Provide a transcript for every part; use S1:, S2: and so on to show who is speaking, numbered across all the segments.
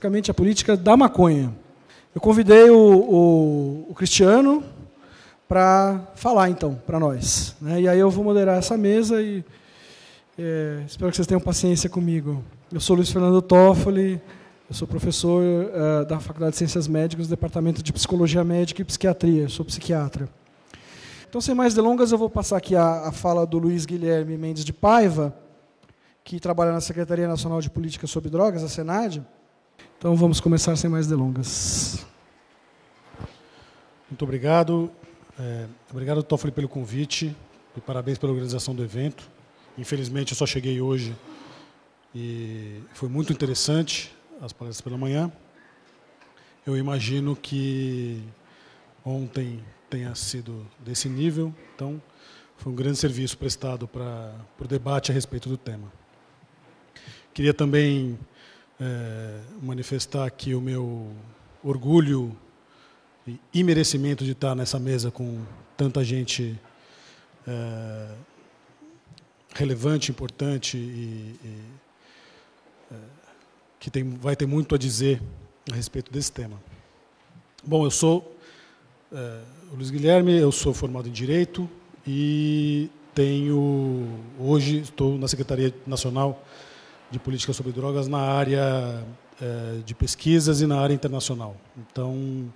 S1: especificamente a política da maconha. Eu convidei o, o, o Cristiano para falar, então, para nós. Né? E aí eu vou moderar essa mesa e é, espero que vocês tenham paciência comigo. Eu sou Luiz Fernando Toffoli, eu sou professor uh, da Faculdade de Ciências Médicas, do Departamento de Psicologia Médica e Psiquiatria, eu sou psiquiatra. Então, sem mais delongas, eu vou passar aqui a, a fala do Luiz Guilherme Mendes de Paiva, que trabalha na Secretaria Nacional de Política sobre Drogas, a SENAD, então vamos começar sem mais delongas. Muito obrigado. É, obrigado, Toffoli, pelo convite e parabéns pela organização do evento. Infelizmente, eu só cheguei hoje e foi muito interessante as palestras pela manhã. Eu imagino que ontem tenha sido desse nível, então foi um grande serviço prestado para, para o debate a respeito do tema. Queria também é, manifestar aqui o meu orgulho e merecimento de estar nessa mesa com tanta gente é, relevante, importante e, e é, que tem, vai ter muito a dizer a respeito desse tema. Bom, eu sou é, Luiz Guilherme, eu sou formado em Direito e tenho hoje estou na Secretaria Nacional de política sobre drogas na área é, de pesquisas e na área internacional. Então,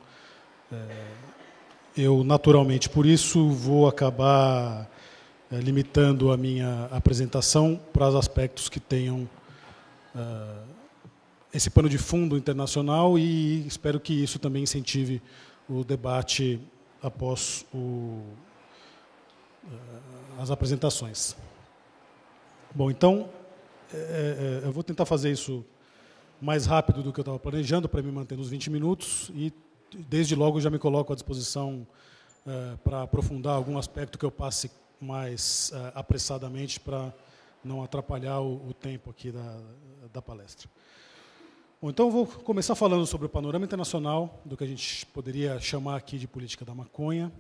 S1: é, eu, naturalmente, por isso, vou acabar é, limitando a minha apresentação para os aspectos que tenham é, esse pano de fundo internacional e espero que isso também incentive o debate após o, é, as apresentações. Bom, então, é, é, é, eu vou tentar fazer isso mais rápido do que eu estava planejando para me manter nos 20 minutos e desde logo já me coloco à disposição é, para aprofundar algum aspecto que eu passe mais é, apressadamente para não atrapalhar o, o, tempo aqui da, da palestra. Bom, então vou começar falando sobre o panorama internacional do que a gente poderia chamar aqui de política da maconha.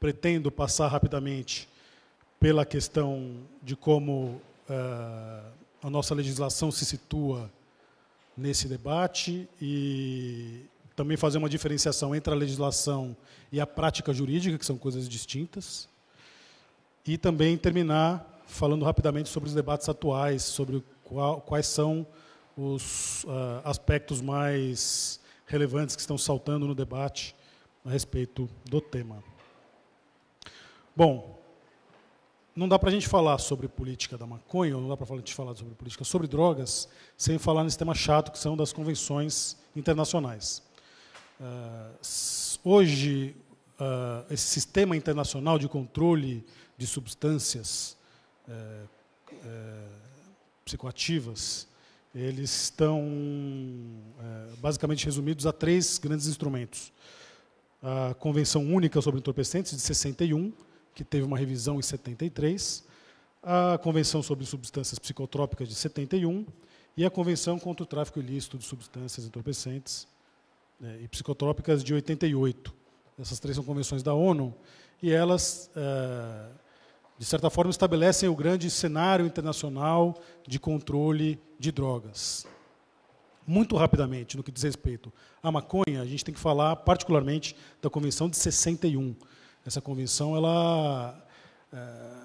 S1: Pretendo passar rapidamente pela questão de como ah, a nossa legislação se situa nesse debate e também fazer uma diferenciação entre a legislação e a prática jurídica, que são coisas distintas, e também terminar falando rapidamente sobre os debates atuais, sobre qual, quais são os uh, aspectos mais relevantes que estão saltando no debate a respeito do tema. Bom, não dá para a gente falar sobre política da maconha, ou não dá para a gente falar sobre política sobre drogas, sem falar nesse tema chato que são das convenções internacionais. Uh, hoje, uh, esse sistema internacional de controle de substâncias uh, psicoativas, eles estão basicamente resumidos a três grandes instrumentos. A Convenção Única sobre Entorpecentes, de 61, que teve uma revisão em 73, a Convenção sobre Substâncias Psicotrópicas de 71 e a Convenção contra o Tráfico Ilícito de Substâncias Entorpecentes né, e Psicotrópicas de 88. Essas três são convenções da ONU e elas, eh, de certa forma, estabelecem o grande cenário internacional de controle de drogas. Muito rapidamente, no que diz respeito à maconha, a gente tem que falar particularmente da Convenção de 61, essa convenção, ela, eh,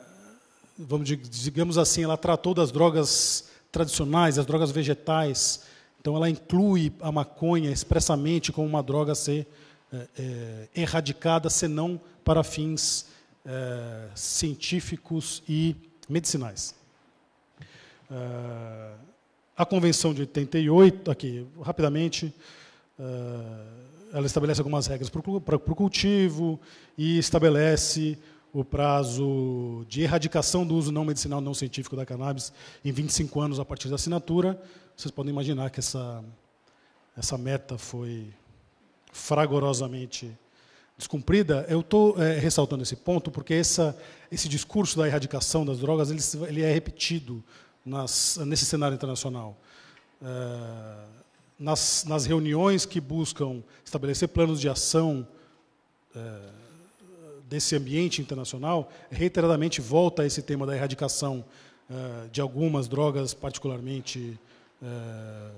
S1: vamos digamos assim, ela tratou das drogas tradicionais, das drogas vegetais. Então, ela inclui a maconha expressamente como uma droga a ser é, é, erradicada, senão para fins é, científicos e medicinais. a Convenção de 88, aqui, rapidamente, ela estabelece algumas regras para o cultivo e estabelece o prazo de erradicação do uso não medicinal não científico da cannabis em 25 anos a partir da assinatura. Vocês podem imaginar que essa, essa meta foi fragorosamente descumprida. Eu estou é, ressaltando esse ponto porque essa, esse discurso da erradicação das drogas ele, ele é repetido nas, nesse cenário internacional. É, nas, nas reuniões que buscam estabelecer planos de ação é, desse ambiente internacional, reiteradamente volta a esse tema da erradicação é, de algumas drogas, particularmente eh,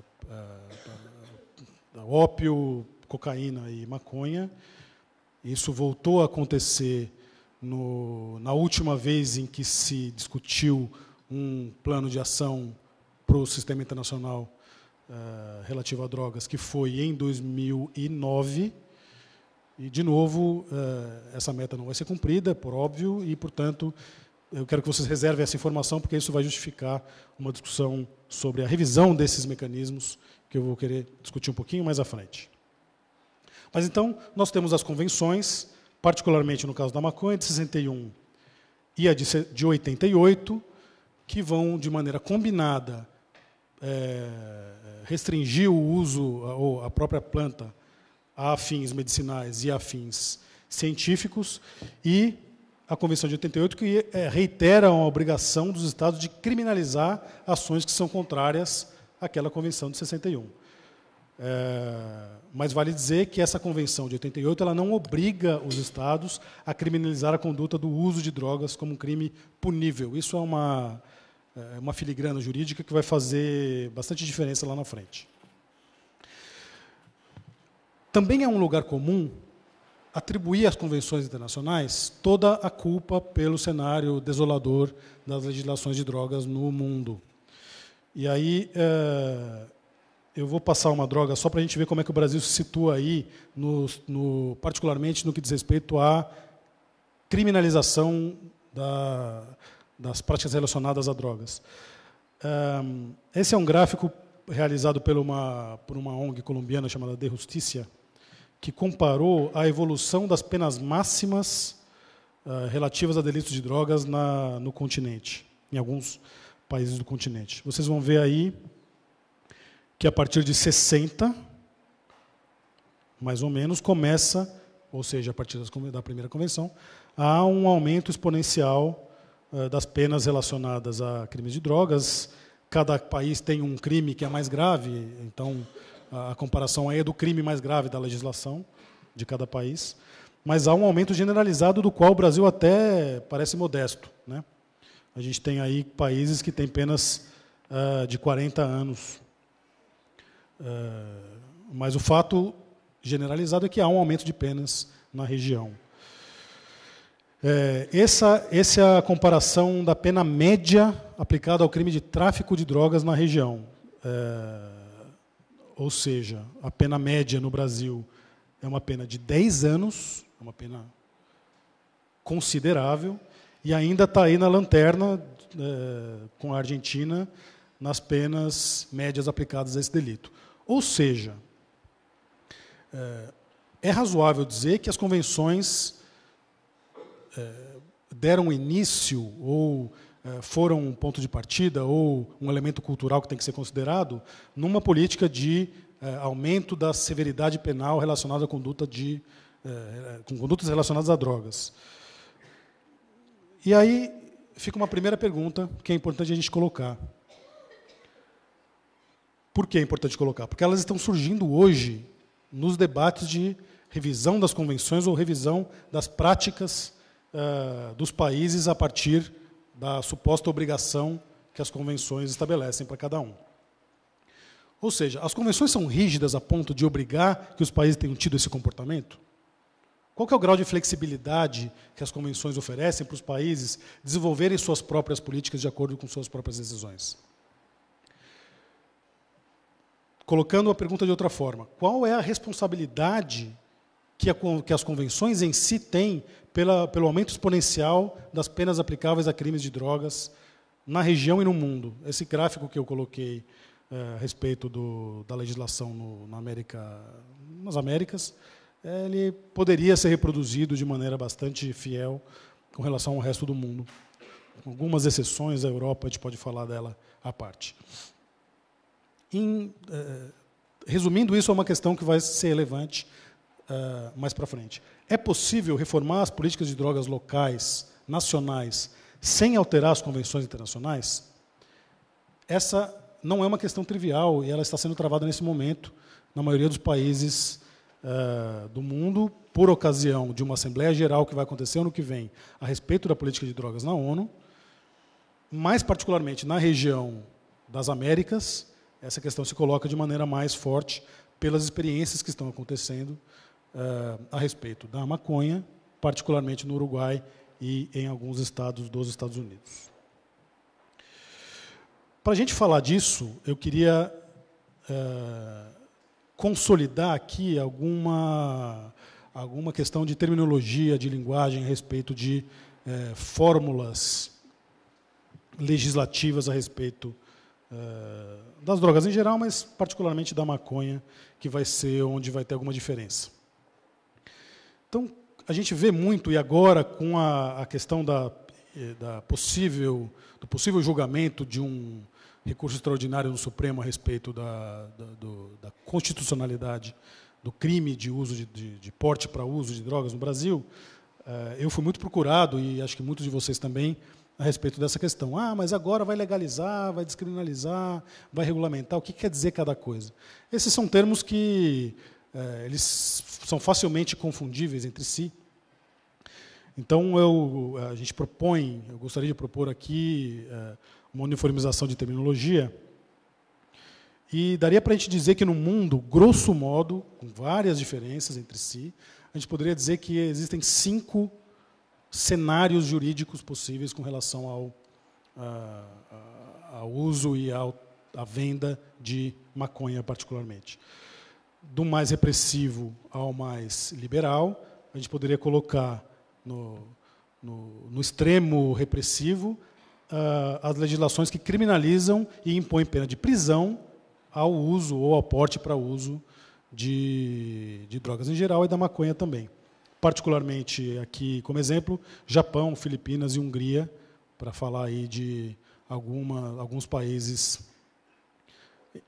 S1: ópio, cocaína e maconha. Isso voltou a acontecer no, na última vez em que se discutiu um plano de ação para o sistema internacional relativa eh, relativo a drogas, que foi em 2009. E, de novo, uh, essa meta não vai ser cumprida, é por óbvio, e, portanto, eu quero que vocês reservem essa informação, porque isso vai justificar uma discussão sobre a revisão desses mecanismos, que eu vou querer discutir um pouquinho mais à frente. Mas então, nós temos as convenções, particularmente no caso da maconha, de 61 e a de 88, que vão, de maneira combinada, é, restringir o uso, ou a própria planta, a fins medicinais e a fins científicos, e a Convenção de 88, que é, reitera a obrigação dos Estados de criminalizar ações que são contrárias àquela Convenção de 61. É, mas vale dizer que essa Convenção de 88 ela não obriga os Estados a criminalizar a conduta do uso de drogas como um crime punível. Isso é uma, é, é uma filigrana jurídica que vai fazer bastante diferença lá na frente. Também é um lugar comum atribuir às convenções internacionais toda a culpa pelo cenário desolador das legislações de drogas no mundo. E aí é, eu vou passar uma droga só para a gente ver como é que o Brasil se situa aí, no, no, particularmente no que diz respeito à criminalização da, das práticas relacionadas a drogas. Um, esse é um gráfico realizado por uma, por uma ONG colombiana chamada De Justiça, que comparou a evolução das penas máximas uh, relativas a delitos de drogas na, no continente, em alguns países do continente. Vocês vão ver aí que a partir de 60, mais ou menos, começa, ou seja, a partir das, da primeira convenção, há um aumento exponencial eh, das penas relacionadas a crimes de drogas. Cada país tem um crime que é mais grave, então a comparação aí é do crime mais grave da legislação de cada país. Mas há um aumento generalizado do qual o Brasil até parece modesto. Né? A gente tem aí países que têm penas uh, de 40 anos. Uh, mas o fato generalizado é que há um aumento de penas na região. É, essa, essa é a comparação da pena média aplicada ao crime de tráfico de drogas na região. É, ou seja, a pena média no Brasil é uma pena de 10 anos, é uma pena considerável, e ainda está aí na lanterna é, com a Argentina nas penas médias aplicadas a esse delito. Ou seja, é, é razoável dizer que as convenções eh, deram início ou eh, foram um ponto de partida ou um elemento cultural que tem que ser considerado numa política de eh, aumento da severidade penal relacionada à conduta de com condutas relacionadas a drogas. E aí fica uma primeira pergunta que é importante a gente colocar. Por que é importante colocar? Porque elas estão surgindo hoje nos debates de revisão das convenções ou revisão das práticas uh, dos países a partir da suposta obrigação que as convenções estabelecem para cada um. Ou seja, as convenções são rígidas a ponto de obrigar que os países tenham tido esse comportamento? Qual é o grau de flexibilidade que as convenções oferecem para os países desenvolverem suas próprias políticas de acordo com suas próprias decisões? Colocando a pergunta de outra forma, qual é a responsabilidade que, a, que as convenções em si têm pela, pelo aumento exponencial das penas aplicáveis a crimes de drogas na região e no mundo. Esse gráfico que eu coloquei é, a respeito do, da legislação no, na América, nas Américas, ele poderia ser reproduzido de maneira bastante fiel com relação ao resto do mundo. Com algumas exceções, a Europa, a gente pode falar dela à parte. Em, eh, resumindo, isso é uma questão que vai ser relevante eh, mais para frente. É possível reformar as políticas de drogas locais, nacionais, sem alterar as convenções internacionais? Essa não é uma questão trivial e ela está sendo travada nesse momento na maioria dos países uh, do mundo, por ocasião de uma Assembleia Geral que vai acontecer ano que vem a respeito da política de drogas na ONU, mais particularmente na região das Américas, essa questão se coloca de maneira mais forte pelas experiências que estão acontecendo uh, a respeito da maconha, particularmente no Uruguai e em alguns estados dos Estados Unidos. Para a gente falar disso, eu queria uh, consolidar aqui alguma, alguma questão de terminologia, de linguagem a respeito de uh, fórmulas legislativas a respeito das drogas em geral, mas particularmente da maconha, que vai ser onde vai ter alguma diferença. Então, a gente vê muito, e agora com a, a questão da, eh, da possível, do possível julgamento de um recurso extraordinário no Supremo a respeito da, da, do, da constitucionalidade do crime de uso de, de, de porte para uso de drogas no Brasil, eh, eu fui muito procurado, e acho que muitos de vocês também, a respeito dessa questão. Ah, mas agora vai legalizar, vai descriminalizar, vai regulamentar. O que quer dizer cada coisa? Esses são termos que é, eles são facilmente confundíveis entre si. Então, eu, a gente propõe, eu gostaria de propor aqui é, uma uniformização de terminologia. E daria para a gente dizer que no mundo, grosso modo, com várias diferenças entre si, a gente poderia dizer que existem cinco cenários jurídicos possíveis com relação ao, a, a, ao uso e ao, à venda de maconha, particularmente do mais repressivo ao mais liberal. A gente poderia colocar no, no, no extremo repressivo uh, as legislações que criminalizam e impõem pena de prisão ao uso ou ao porte para uso de, de drogas em geral e da maconha também. Particularmente aqui, como exemplo, Japão, Filipinas e Hungria, para falar aí de alguma, alguns países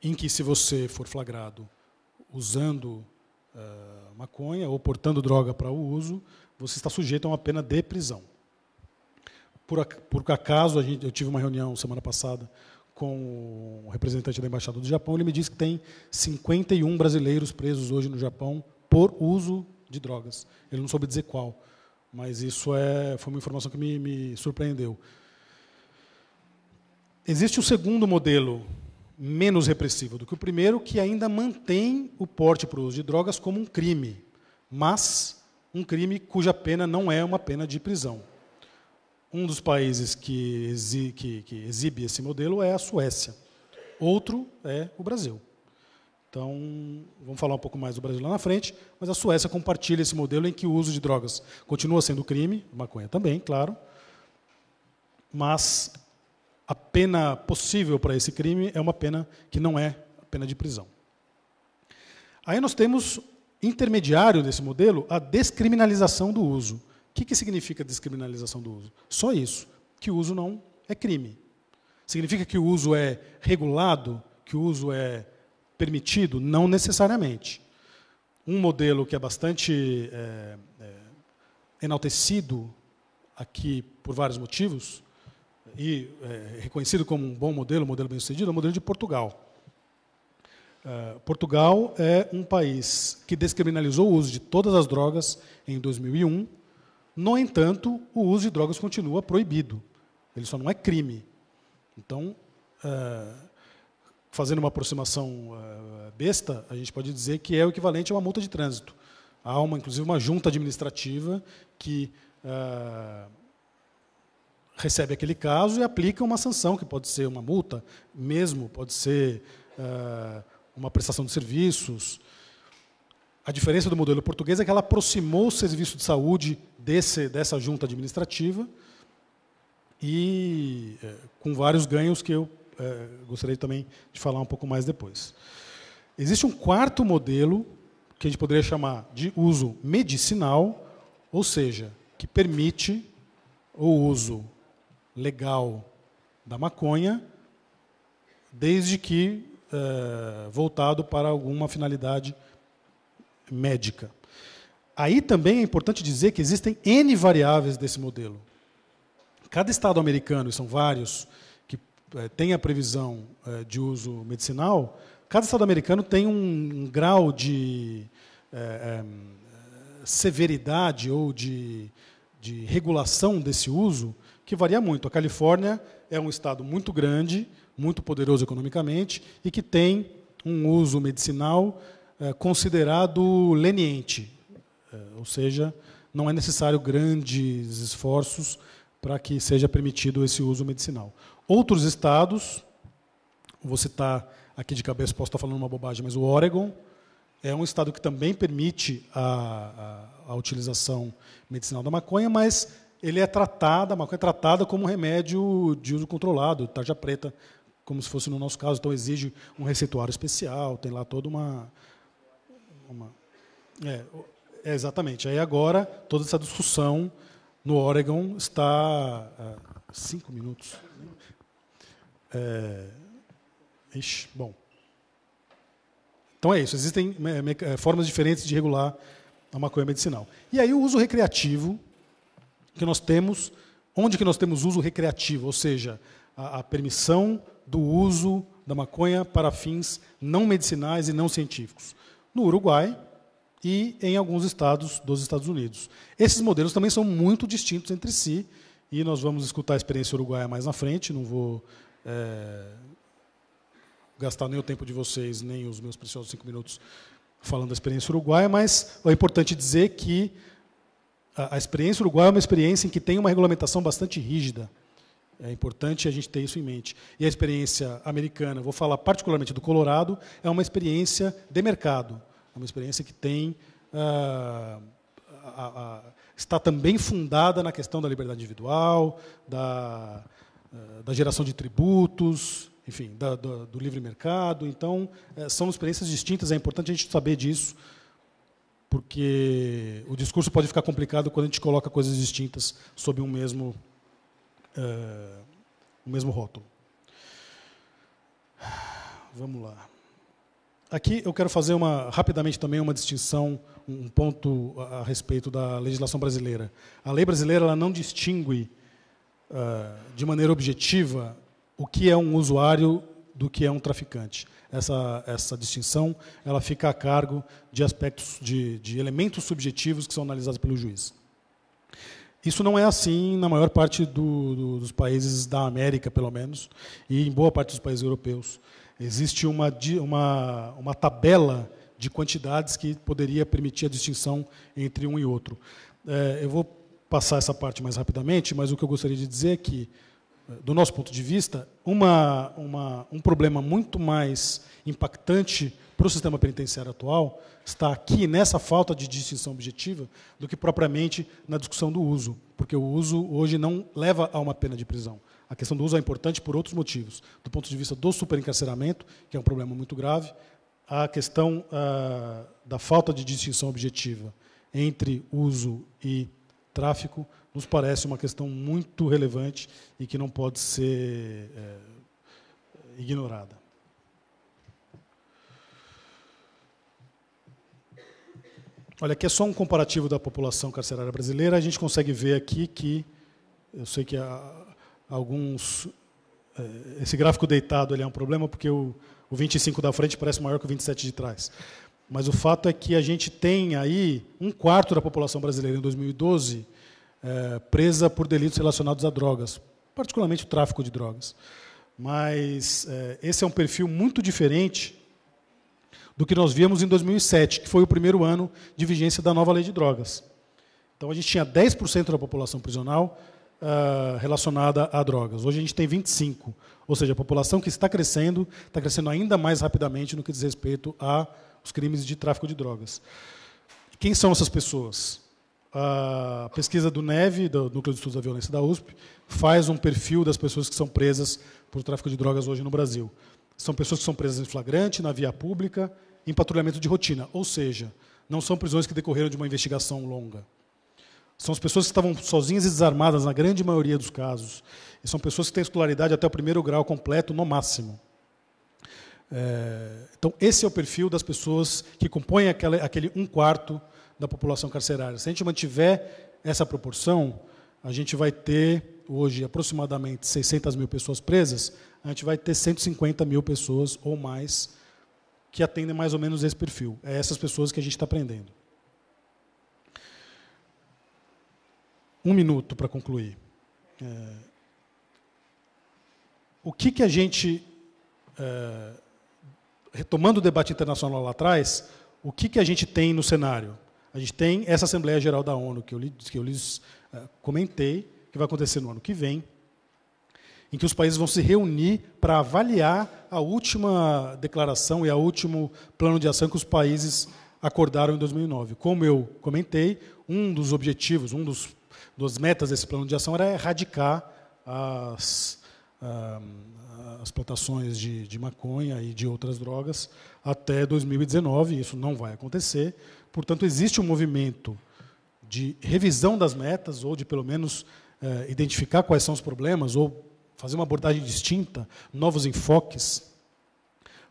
S1: em que, se você for flagrado usando uh, maconha ou portando droga para o uso, você está sujeito a uma pena de prisão. Por, por acaso, a gente, eu tive uma reunião semana passada com o representante da Embaixada do Japão, ele me disse que tem 51 brasileiros presos hoje no Japão por uso de drogas. Ele não soube dizer qual, mas isso é, foi uma informação que me, me surpreendeu. Existe o segundo modelo menos repressivo do que o primeiro, que ainda mantém o porte para o uso de drogas como um crime, mas um crime cuja pena não é uma pena de prisão. Um dos países que, exi que, que exibe esse modelo é a Suécia. Outro é o Brasil. Então, vamos falar um pouco mais do Brasil lá na frente, mas a Suécia compartilha esse modelo em que o uso de drogas continua sendo crime, maconha também, claro, mas a pena possível para esse crime é uma pena que não é a pena de prisão. Aí nós temos, intermediário desse modelo, a descriminalização do uso. O que, que significa descriminalização do uso? Só isso, que o uso não é crime. Significa que o uso é regulado, que o uso é permitido? Não necessariamente. Um modelo que é bastante é, é, enaltecido aqui por vários motivos e é, reconhecido como um bom modelo, um modelo bem-sucedido, é o modelo de Portugal. É, Portugal é um país que descriminalizou o uso de todas as drogas em 2001. No entanto, o uso de drogas continua proibido. Ele só não é crime. Então, é, fazendo uma aproximação é, besta, a gente pode dizer que é o equivalente a uma multa de trânsito. Há uma, inclusive, uma junta administrativa que recebe aquele caso e aplica uma sanção, que pode ser uma multa mesmo, pode ser eh, uma prestação de serviços. A diferença do modelo português é que ela aproximou o serviço de saúde desse, dessa junta administrativa e é, com vários ganhos que eu é, gostaria também de falar um pouco mais depois. Existe um quarto modelo que a gente poderia chamar de uso medicinal, ou seja, que permite o uso legal da maconha, desde que é, voltado para alguma finalidade médica. Aí também é importante dizer que existem N variáveis desse modelo. Cada estado americano, e são vários, que é, tem a previsão é, de uso medicinal, cada estado americano tem um, um grau de severidade ou de de regulação desse uso que varia muito. A Califórnia é um estado muito grande, muito poderoso economicamente e que tem um uso medicinal é, considerado leniente, é, ou seja, não é necessário grandes esforços para que seja permitido esse uso medicinal. Outros estados, vou citar aqui de cabeça, posso estar falando uma bobagem, mas o Oregon, é um estado que também permite a, a, a utilização medicinal da maconha, mas ele é tratada, a maconha é tratada como um remédio de uso controlado, tarja preta, como se fosse no nosso caso, então exige um receituário especial, tem lá toda uma. uma é, é exatamente. Aí agora, toda essa discussão no Oregon está. cinco minutos. É, ixi, bom. Então é isso, existem eh, formas diferentes de regular a maconha medicinal. E aí o uso recreativo que nós temos, onde que nós temos uso recreativo, ou seja, a, a permissão do uso da maconha para fins não medicinais e não científicos. No Uruguai, e em alguns estados dos Estados Unidos. Esses modelos também são muito distintos entre si, e nós vamos escutar a experiência uruguaia mais na frente, não vou é, gastar nem o tempo de vocês, nem os meus preciosos cinco minutos falando da experiência uruguaia, mas é importante dizer que a, experiência uruguaia é uma experiência em que tem uma regulamentação bastante rígida. É importante a gente ter isso em mente. E a experiência americana, vou falar particularmente do Colorado, é uma experiência de mercado. É uma experiência que tem. Uh, a, a, está também fundada na questão da liberdade individual, da, uh, da geração de tributos, enfim, da, do, do, livre mercado. Então, é, são experiências distintas, é importante a gente saber disso, porque o discurso pode ficar complicado quando a gente coloca coisas distintas sob um mesmo, é, um mesmo rótulo. Vamos lá. Aqui eu quero fazer uma, rapidamente também uma distinção, um ponto a, a respeito da legislação brasileira. A lei brasileira ela não distingue uh, de maneira objetiva o que é um usuário do que é um traficante. Essa, essa distinção ela fica a cargo de aspectos, de, de elementos subjetivos que são analisados pelo juiz. Isso não é assim na maior parte do, do, dos países da América, pelo menos, e em boa parte dos países europeus. Existe uma, uma, uma tabela de quantidades que poderia permitir a distinção entre um e outro. É, eu vou passar essa parte mais rapidamente, mas o que eu gostaria de dizer é que do nosso ponto de vista, uma, uma, um problema muito mais impactante para o sistema penitenciário atual está aqui nessa falta de distinção objetiva do que propriamente na discussão do uso, porque o uso hoje não leva a uma pena de prisão. A questão do uso é importante por outros motivos. Do ponto de vista do superencarceramento, que é um problema muito grave, a questão ah, da falta de distinção objetiva entre uso e tráfico nos parece uma questão muito relevante e que não pode ser é, ignorada. Olha, aqui é só um comparativo da população carcerária brasileira. A gente consegue ver aqui que, eu sei que há alguns. É, esse gráfico deitado é um problema, porque o, o 25 da frente parece maior que o 27 de trás. Mas o fato é que a gente tem aí um quarto da população brasileira em 2012 é, presa por delitos relacionados a drogas, particularmente o tráfico de drogas. Mas é, esse é um perfil muito diferente do que nós vimos em 2007, que foi o primeiro ano de vigência da nova lei de drogas. Então a gente tinha 10% da população prisional uh, relacionada a drogas. Hoje a gente tem 25%, ou seja, a população que está crescendo, está crescendo ainda mais rapidamente no que diz respeito aos crimes de tráfico de drogas. Quem são essas pessoas? a pesquisa do NEVE, do Núcleo de Estudos da Violência da USP, faz um perfil das pessoas que são presas por tráfico de drogas hoje no Brasil. São pessoas que são presas em flagrante, na via pública, em patrulhamento de rotina, ou seja, não são prisões que decorreram de uma investigação longa. São as pessoas que estavam sozinhas e desarmadas na grande maioria dos casos. E são pessoas que têm escolaridade até o primeiro grau completo, no máximo. É, então, esse é o perfil das pessoas que compõem aquela, aquele um quarto da população carcerária. Se a gente mantiver essa proporção, a gente vai ter hoje aproximadamente 600 mil pessoas presas, a gente vai ter 150 mil pessoas ou mais que atendem mais ou menos esse perfil. É essas pessoas que a gente está prendendo. Um minuto para concluir. É, o que, que a gente, é, retomando o debate internacional lá atrás, o que, que a gente tem no cenário? A gente tem essa Assembleia Geral da ONU, que eu, que eu lhes uh, comentei, que vai acontecer no ano que vem, em que os países vão se reunir para avaliar a última declaração e o último plano de ação que os países acordaram em 2009. Como eu comentei, um dos objetivos, um dos das metas desse plano de ação era erradicar as ah, as plantações de, de, maconha e de outras drogas até 2019. Isso não vai acontecer. Portanto, existe um movimento de revisão das metas, ou de pelo menos eh, identificar quais são os problemas, ou fazer uma abordagem distinta, novos enfoques,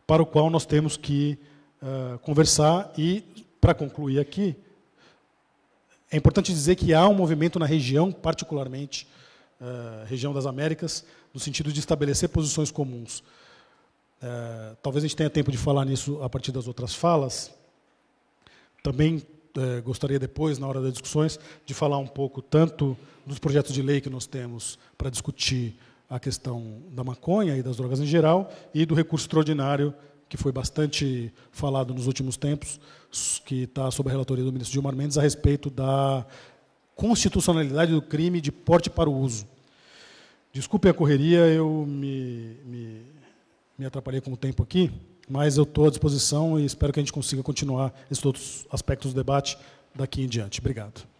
S1: para o qual nós temos que eh, conversar. E, para concluir aqui, é importante dizer que há um movimento na região, particularmente, eh, região das Américas, no sentido de estabelecer posições comuns. Eh, talvez a gente tenha tempo de falar nisso a partir das outras falas. Também eh, gostaria depois, na hora das discussões, de falar um pouco tanto dos projetos de lei que nós temos para discutir a questão da maconha e das drogas em geral e do recurso extraordinário que foi bastante falado nos últimos tempos, que está sob a relatoria do ministro Gilmar Mendes a respeito da constitucionalidade do crime de porte para o uso. Desculpe a correria, eu me, me, me atrapalhei com o tempo aqui, mas eu estou à disposição e espero que a gente consiga continuar esses outros aspectos do debate daqui em diante. Obrigado.